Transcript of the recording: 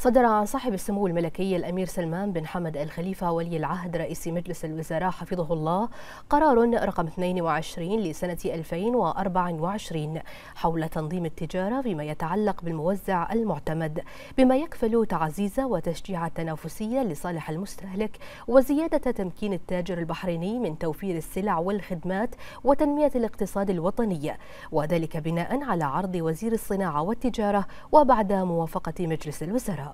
صدر عن صاحب السمو الملكي الأمير سلمان بن حمد الخليفة ولي العهد رئيس مجلس الوزراء حفظه الله قرار رقم 22 لسنة 2024 حول تنظيم التجارة فيما يتعلق بالموزع المعتمد بما يكفل تعزيز وتشجيع التنافسية لصالح المستهلك وزيادة تمكين التاجر البحريني من توفير السلع والخدمات وتنمية الاقتصاد الوطني وذلك بناء على عرض وزير الصناعة والتجارة وبعد موافقة مجلس الوزراء